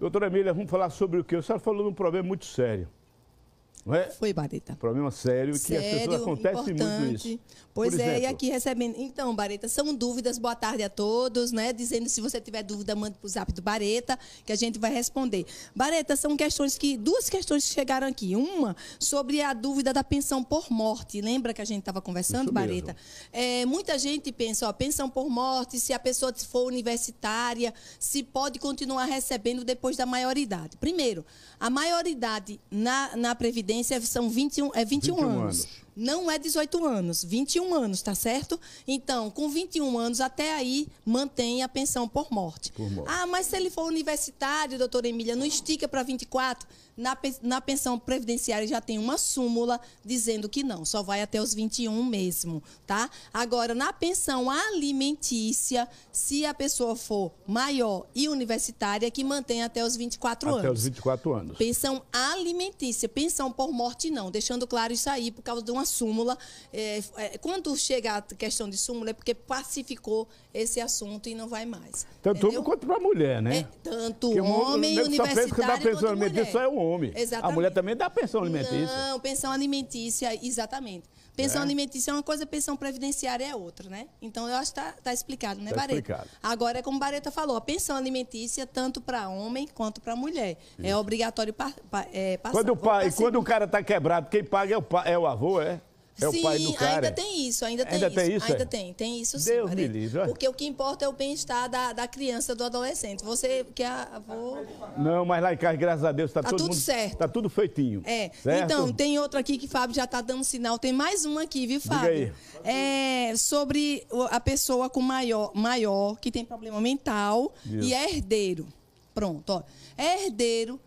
Doutora Emília, vamos falar sobre o que? A senhora falou de um problema muito sério. Não é? Foi, Bareta. problema sério, sério que as pessoas acontece importante. muito isso. Pois Por é, exemplo. e aqui recebendo. Então, Bareta, são dúvidas. Boa tarde a todos, né? Dizendo se você tiver dúvida, mande para o zap do Bareta, que a gente vai responder. Bareta, são questões que. Duas questões que chegaram aqui. Uma sobre a dúvida da pensão por morte. Lembra que a gente estava conversando, Bareta? É, muita gente pensa, ó, pensão por morte, se a pessoa for universitária, se pode continuar recebendo depois da maioridade. Primeiro, a maioridade na, na Previdência residência são 21, é 21, 21 anos. anos não é 18 anos, 21 anos, tá certo? Então, com 21 anos até aí, mantém a pensão por morte. Por morte. Ah, mas se ele for universitário, doutora Emília, não estica para 24? Na, na pensão previdenciária já tem uma súmula dizendo que não, só vai até os 21 mesmo, tá? Agora, na pensão alimentícia, se a pessoa for maior e universitária, é que mantém até os 24 até anos. Até os 24 anos. Pensão alimentícia, pensão por morte não, deixando claro isso aí por causa de uma súmula. É, é, quando chega a questão de súmula, é porque pacificou esse assunto e não vai mais. Tanto homem quanto para mulher, né? É, tanto que homem, um, universitário só pensa que dá pensão alimentícia só é o homem. Exatamente. A mulher também dá pensão alimentícia. Não, pensão alimentícia, exatamente. Pensão é. alimentícia é uma coisa, pensão previdenciária é outra, né? Então eu acho que está tá explicado, né, tá Bareta? Explicado. Agora, é como Bareta falou, a pensão alimentícia tanto para homem quanto para mulher. É Isso. É obrigatório pa, pa, é, passar. Quando o, pai, quando o cara está quebrado, quem paga é o, é o avô, é? É Sim, o pai do cara. ainda tem isso, ainda tem ainda isso. Tem isso ainda é? tem, tem isso sim. Deus me livre. Porque o que importa é o bem-estar da, da criança, do adolescente. Você quer é avô... Não, mas lá em casa, graças a Deus, está tá todo tudo mundo, certo. Está tudo feitinho. É. Certo? Então, tem outra aqui que Fábio já está dando sinal. Tem mais uma aqui, viu, Fábio? Diga aí. É, sobre a pessoa com maior, maior que tem problema mental Deus. e é herdeiro. Pronto, ó. É herdeiro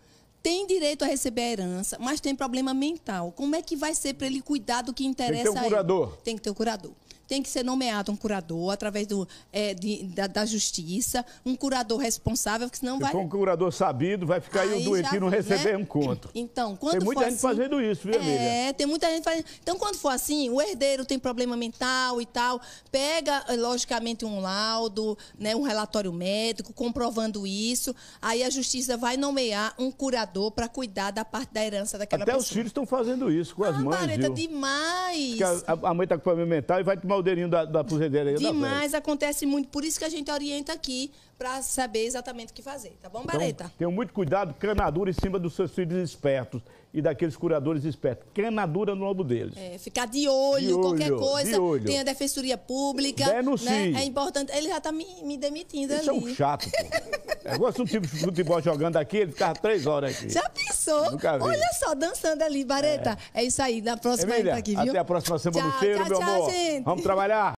tem direito a receber a herança, mas tem problema mental. Como é que vai ser para ele cuidar do que interessa Tem que ter um curador. Ele? Tem que ter um curador tem que ser nomeado um curador através do, é, de, da, da, justiça, um curador responsável, porque senão vai. Com um curador sabido, vai ficar aí, aí o doente e não receber né? um conto. Então, quando tem muita gente assim, fazendo isso, viu, amiga? É, tem muita gente fazendo. Então, quando for assim, o herdeiro tem problema mental e tal, pega, eh, logicamente, um laudo, né, um relatório médico, comprovando isso. Aí a justiça vai nomear um curador para cuidar da parte da herança daquela Até pessoa. Até os filhos estão fazendo isso com ah, as mães. Mareta, demais. A, a, a, mãe está com problema mental e vai tomar caldeirinho da, da puzedeira aí. Demais, acontece muito. Por isso que a gente orienta aqui para saber exatamente o que fazer, tá bom, Bareta? Então, tenham muito cuidado, canadura em cima dos seus filhos espertos e daqueles curadores espertos. Queimadura no lobo deles. É, ficar de olho, de olho qualquer coisa. Olho. Tem a defensoria pública. Né? Denuncie. Né? É importante. Ele já está me, me, demitindo Isso ali. Isso é um chato, pô. Eu gosto de um tipo de futebol jogando aqui, ele ficava três horas aqui. Já pensou? Nunca vi. Olha só, dançando ali, Bareta. É, é isso aí. Na próxima Emília, tá aqui, viu? Até a próxima semana. Tchau, cheiro, tchau, meu tchau, amor. Gente. Vamos trabalhar.